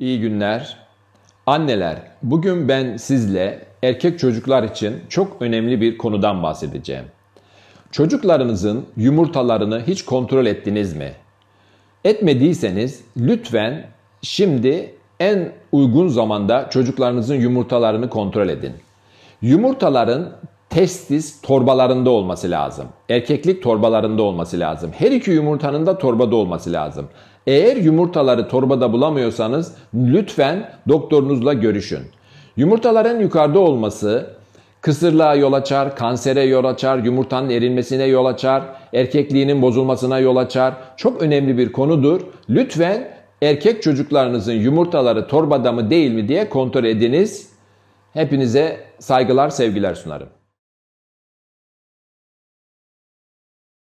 İyi günler. Anneler, bugün ben sizle erkek çocuklar için çok önemli bir konudan bahsedeceğim. Çocuklarınızın yumurtalarını hiç kontrol ettiniz mi? Etmediyseniz lütfen şimdi en uygun zamanda çocuklarınızın yumurtalarını kontrol edin. Yumurtaların testis torbalarında olması lazım. Erkeklik torbalarında olması lazım. Her iki yumurtanın da torbada olması lazım. Eğer yumurtaları torbada bulamıyorsanız lütfen doktorunuzla görüşün. Yumurtaların yukarıda olması kısırlığa yol açar, kansere yol açar, yumurtanın erilmesine yol açar, erkekliğinin bozulmasına yol açar. Çok önemli bir konudur. Lütfen erkek çocuklarınızın yumurtaları torbada mı değil mi diye kontrol ediniz. Hepinize saygılar, sevgiler sunarım.